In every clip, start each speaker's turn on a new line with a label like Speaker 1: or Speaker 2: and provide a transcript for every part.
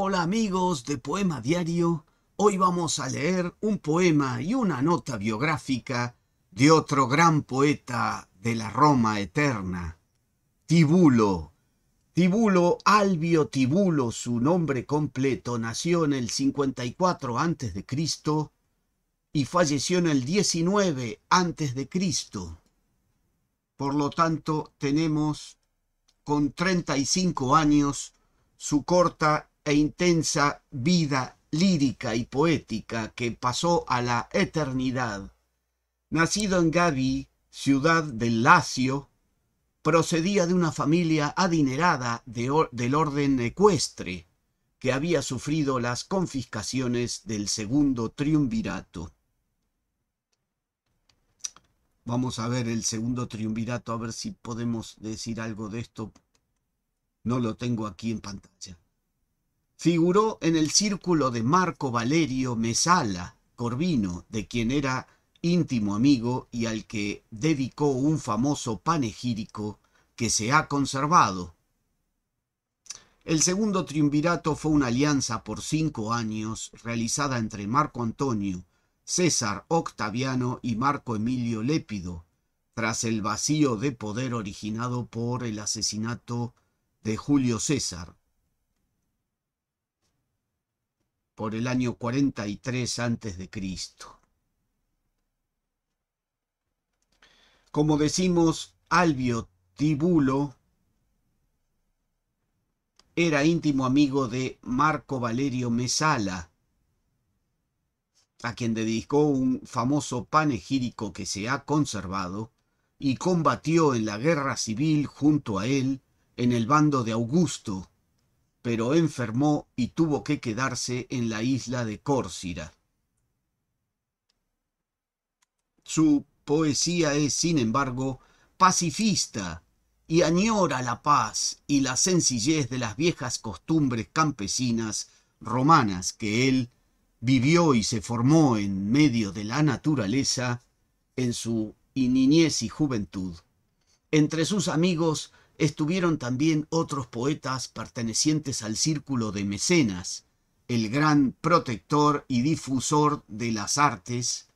Speaker 1: Hola amigos de Poema Diario, hoy vamos a leer un poema y una nota biográfica de otro gran poeta de la Roma eterna, Tibulo. Tibulo, Albio Tibulo, su nombre completo, nació en el 54 a.C. y falleció en el 19 Cristo, Por lo tanto, tenemos con 35 años su corta e intensa vida lírica y poética que pasó a la eternidad. Nacido en Gavi, ciudad del Lacio, procedía de una familia adinerada del orden ecuestre, que había sufrido las confiscaciones del segundo triunvirato. Vamos a ver el segundo triunvirato, a ver si podemos decir algo de esto. No lo tengo aquí en pantalla. Figuró en el círculo de Marco Valerio Mesala Corvino, de quien era íntimo amigo y al que dedicó un famoso panegírico que se ha conservado. El segundo triunvirato fue una alianza por cinco años realizada entre Marco Antonio, César Octaviano y Marco Emilio Lépido, tras el vacío de poder originado por el asesinato de Julio César. por el año 43 a.C. Como decimos, Albio Tibulo era íntimo amigo de Marco Valerio Mesala, a quien dedicó un famoso panegírico que se ha conservado y combatió en la guerra civil junto a él en el bando de Augusto pero enfermó y tuvo que quedarse en la isla de Córcira. Su poesía es, sin embargo, pacifista y añora la paz y la sencillez de las viejas costumbres campesinas romanas que él vivió y se formó en medio de la naturaleza en su niñez y juventud. Entre sus amigos estuvieron también otros poetas pertenecientes al círculo de Mecenas, el gran protector y difusor de las artes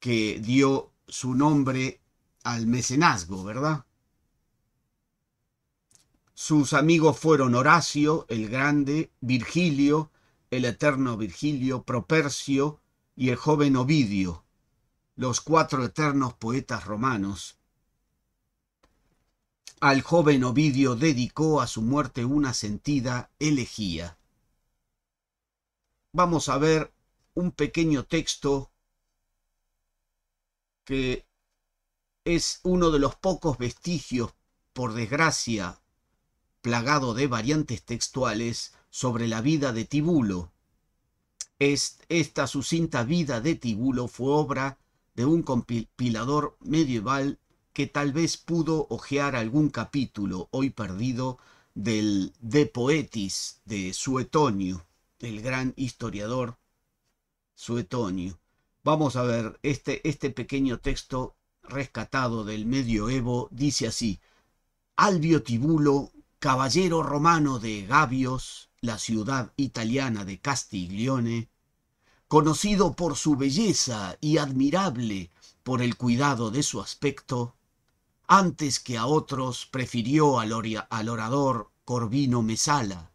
Speaker 1: que dio su nombre al mecenazgo, ¿verdad? Sus amigos fueron Horacio el Grande, Virgilio, el eterno Virgilio, Propercio y el joven Ovidio, los cuatro eternos poetas romanos, al joven Ovidio dedicó a su muerte una sentida elegía. Vamos a ver un pequeño texto que es uno de los pocos vestigios, por desgracia, plagado de variantes textuales sobre la vida de Tibulo. Esta sucinta vida de Tibulo fue obra de un compilador medieval que tal vez pudo hojear algún capítulo hoy perdido del De Poetis de Suetonio, el gran historiador Suetonio. Vamos a ver, este, este pequeño texto rescatado del medioevo dice así, Albio Tibulo, caballero romano de Gabios, la ciudad italiana de Castiglione, conocido por su belleza y admirable por el cuidado de su aspecto, antes que a otros prefirió al, orador Corvino Mesala,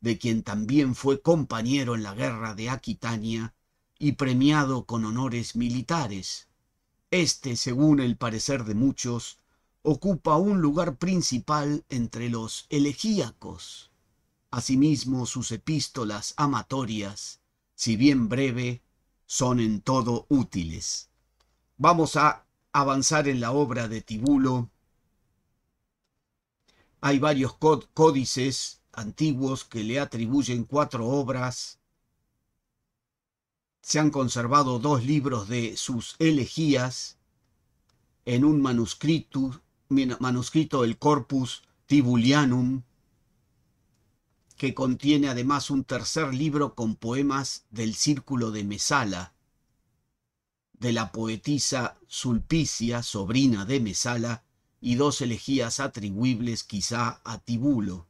Speaker 1: de quien también fue compañero en la guerra de Aquitania y premiado con honores militares. Este, según el parecer de muchos, ocupa un lugar principal entre los elegíacos. Asimismo, sus epístolas amatorias, si bien breve, son en todo útiles. Vamos a avanzar en la obra de Tibulo. Hay varios códices antiguos que le atribuyen cuatro obras. Se han conservado dos libros de sus elegías en un manuscrito, manuscrito el Corpus Tibulianum, que contiene además un tercer libro con poemas del Círculo de Mesala de la poetisa Sulpicia, sobrina de Mesala, y dos elegías atribuibles quizá a Tibulo.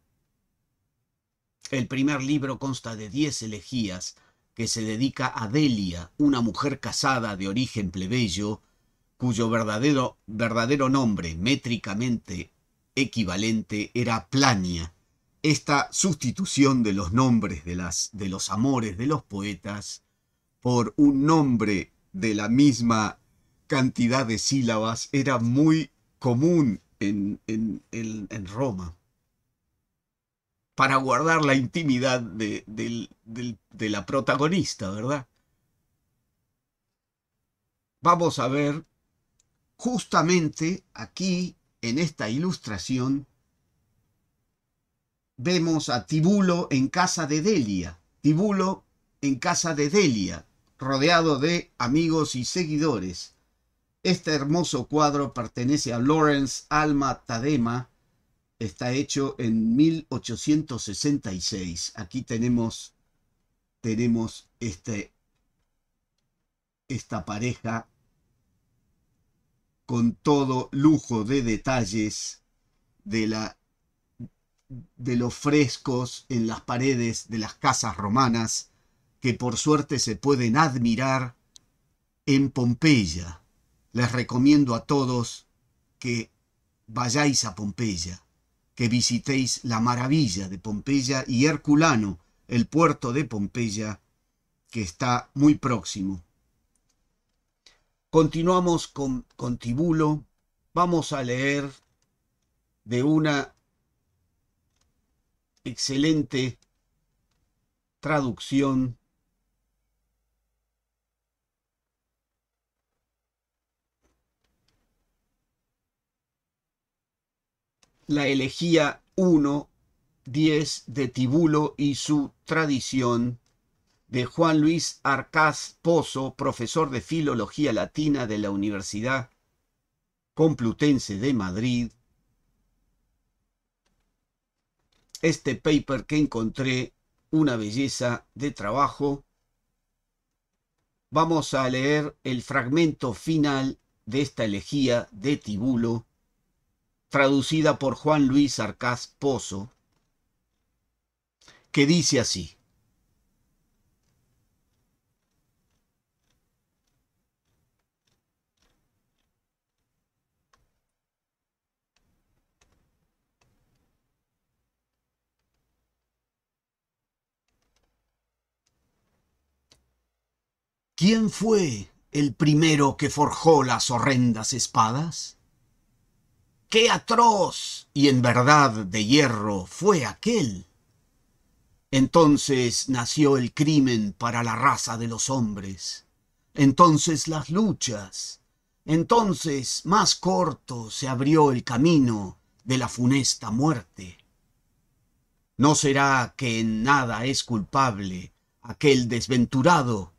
Speaker 1: El primer libro consta de diez elegías que se dedica a Delia, una mujer casada de origen plebeyo, cuyo verdadero, verdadero nombre métricamente equivalente era Plania. Esta sustitución de los nombres de, las, de los amores de los poetas por un nombre de la misma cantidad de sílabas era muy común en, Roma para guardar la intimidad de, de, la protagonista, ¿verdad? Vamos a ver justamente aquí en esta ilustración vemos a Tibulo en casa de Delia. Tibulo en casa de Delia rodeado de amigos y seguidores. Este hermoso cuadro pertenece a Lawrence Alma Tadema. Está hecho en 1866. Aquí tenemos, tenemos este, esta pareja con todo lujo de detalles de, la, de los frescos en las paredes de las casas romanas que por suerte se pueden admirar en Pompeya. Les recomiendo a todos que vayáis a Pompeya, que visitéis la maravilla de Pompeya y Herculano, el puerto de Pompeya, que está muy próximo. Continuamos con, con Tibulo. Vamos a leer de una excelente traducción la elegía 1, 10 de Tibulo y su tradición, de Juan Luis Arcas Pozo, profesor de Filología Latina de la Universidad Complutense de Madrid. Este paper que encontré, una belleza de trabajo. Vamos a leer el fragmento final de esta elegía de Tibulo traducida por Juan Luis Arcaz Pozo, que dice así. ¿Quién fue el primero que forjó las horrendas espadas? qué atroz y en verdad de hierro fue aquel. Entonces nació el crimen para la raza de los hombres, entonces las luchas, entonces más corto se abrió el camino de la funesta muerte. ¿No será que en nada es culpable aquel desventurado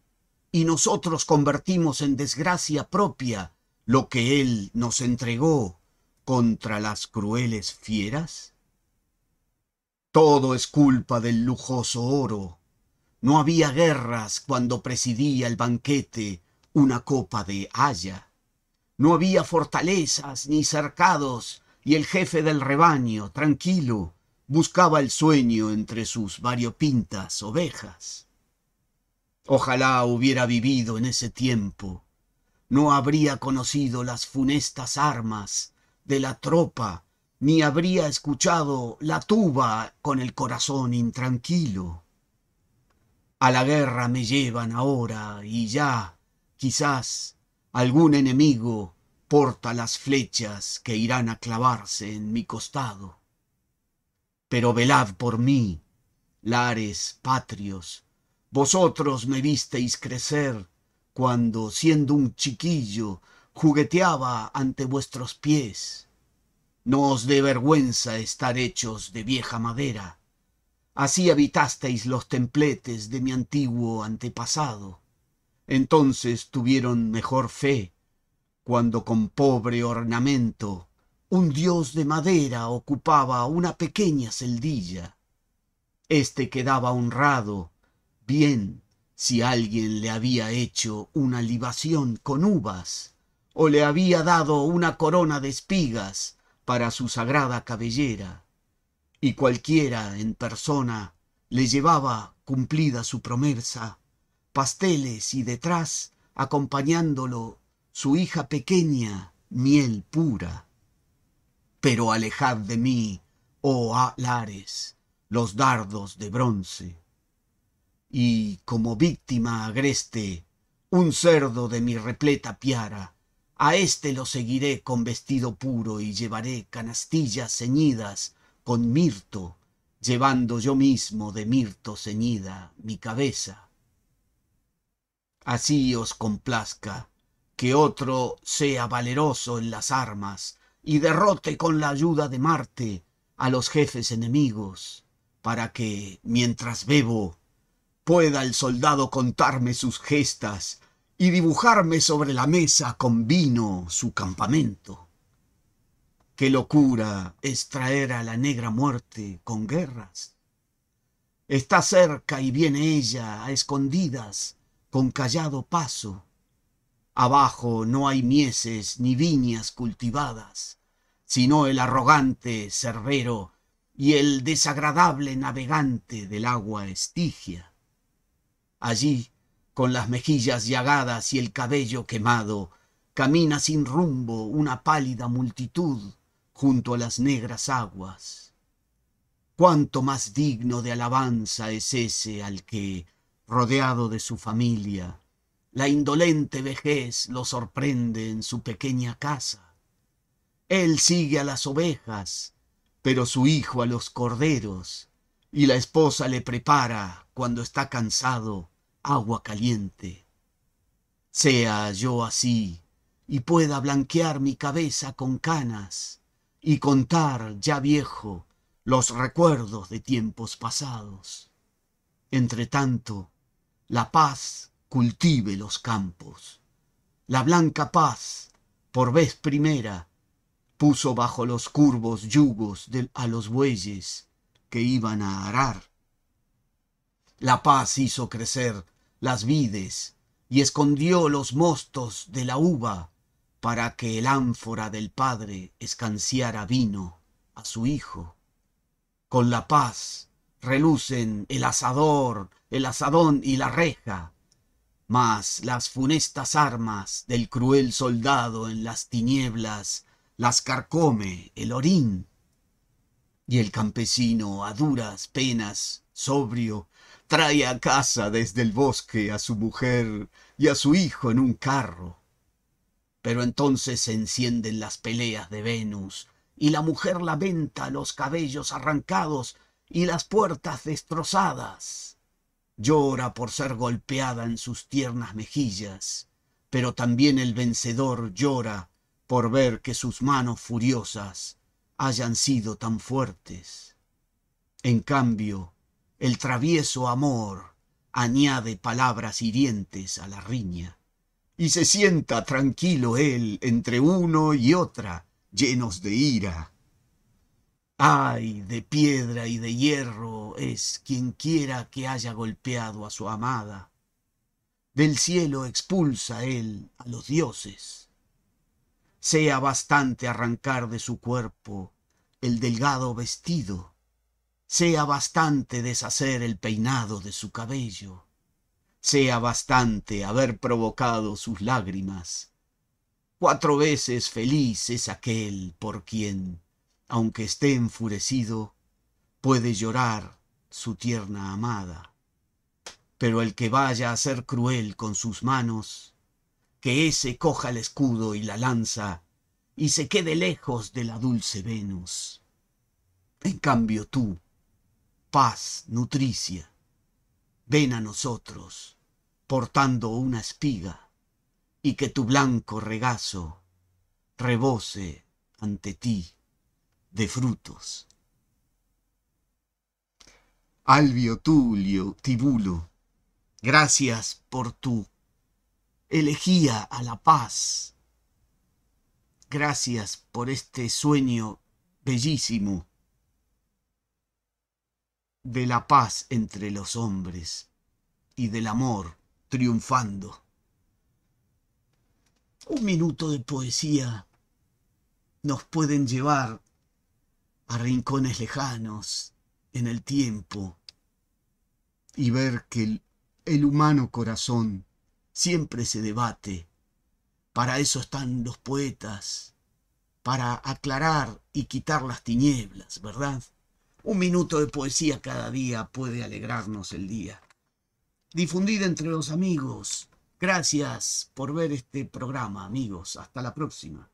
Speaker 1: y nosotros convertimos en desgracia propia lo que él nos entregó contra las crueles fieras? Todo es culpa del lujoso oro. No había guerras cuando presidía el banquete una copa de haya. No había fortalezas ni cercados, y el jefe del rebaño, tranquilo, buscaba el sueño entre sus variopintas ovejas. Ojalá hubiera vivido en ese tiempo. No habría conocido las funestas armas la tropa, ni habría escuchado la tuba con el corazón intranquilo. A la guerra me llevan ahora y ya, quizás, algún enemigo porta las flechas que irán a clavarse en mi costado. Pero velad por mí, lares patrios, vosotros me visteis crecer cuando, siendo un chiquillo, jugueteaba ante vuestros pies. No os dé vergüenza estar hechos de vieja madera. Así habitasteis los templetes de mi antiguo antepasado. Entonces tuvieron mejor fe, cuando con pobre ornamento un dios de madera ocupaba una pequeña celdilla. Este quedaba honrado, bien, si alguien le había hecho una libación con uvas o le había dado una corona de espigas para su sagrada cabellera, y cualquiera en persona le llevaba, cumplida su promesa, pasteles y detrás, acompañándolo, su hija pequeña, miel pura. Pero alejad de mí, oh Alares, los dardos de bronce. Y como víctima agreste, un cerdo de mi repleta piara, a éste lo seguiré con vestido puro y llevaré canastillas ceñidas con mirto, llevando yo mismo de mirto ceñida mi cabeza. Así os complazca que otro sea valeroso en las armas y derrote con la ayuda de Marte a los jefes enemigos, para que, mientras bebo, pueda el soldado contarme sus gestas y dibujarme sobre la mesa con vino su campamento. Qué locura es traer a la negra muerte con guerras. Está cerca y viene ella a escondidas con callado paso. Abajo no hay mieses ni viñas cultivadas, sino el arrogante cerbero y el desagradable navegante del agua estigia. Allí con las mejillas llagadas y el cabello quemado, camina sin rumbo una pálida multitud junto a las negras aguas. Cuánto más digno de alabanza es ese al que, rodeado de su familia, la indolente vejez lo sorprende en su pequeña casa. Él sigue a las ovejas, pero su hijo a los corderos, y la esposa le prepara, cuando está cansado, agua caliente. Sea yo así y pueda blanquear mi cabeza con canas y contar ya viejo los recuerdos de tiempos pasados. entretanto la paz cultive los campos. La blanca paz, por vez primera, puso bajo los curvos yugos de, a los bueyes que iban a arar. La paz hizo crecer las vides y escondió los mostos de la uva para que el ánfora del Padre escanciara vino a su Hijo. Con la paz relucen el asador, el asadón y la reja, mas las funestas armas del cruel soldado en las tinieblas las carcome el orín. Y el campesino a duras penas, sobrio, trae a casa desde el bosque a su mujer y a su hijo en un carro. Pero entonces se encienden las peleas de Venus, y la mujer lamenta los cabellos arrancados y las puertas destrozadas. Llora por ser golpeada en sus tiernas mejillas, pero también el vencedor llora por ver que sus manos furiosas hayan sido tan fuertes. En cambio, el travieso amor añade palabras hirientes a la riña y se sienta tranquilo él entre uno y otra llenos de ira ay de piedra y de hierro es quien quiera que haya golpeado a su amada del cielo expulsa él a los dioses sea bastante arrancar de su cuerpo el delgado vestido sea bastante deshacer el peinado de su cabello, sea bastante haber provocado sus lágrimas. Cuatro veces feliz es aquel por quien, aunque esté enfurecido, puede llorar su tierna amada. Pero el que vaya a ser cruel con sus manos, que ese coja el escudo y la lanza y se quede lejos de la dulce Venus. En cambio tú, paz nutricia. Ven a nosotros, portando una espiga, y que tu blanco regazo rebose ante ti de frutos. Albio Tulio Tibulo, gracias por tu elegía a la paz. Gracias por este sueño bellísimo de la paz entre los hombres y del amor triunfando. Un minuto de poesía nos pueden llevar a rincones lejanos en el tiempo y ver que el, humano corazón siempre se debate. Para eso están los poetas, para aclarar y quitar las tinieblas, ¿verdad? Un minuto de poesía cada día puede alegrarnos el día. Difundid entre los amigos. Gracias por ver este programa, amigos. Hasta la próxima.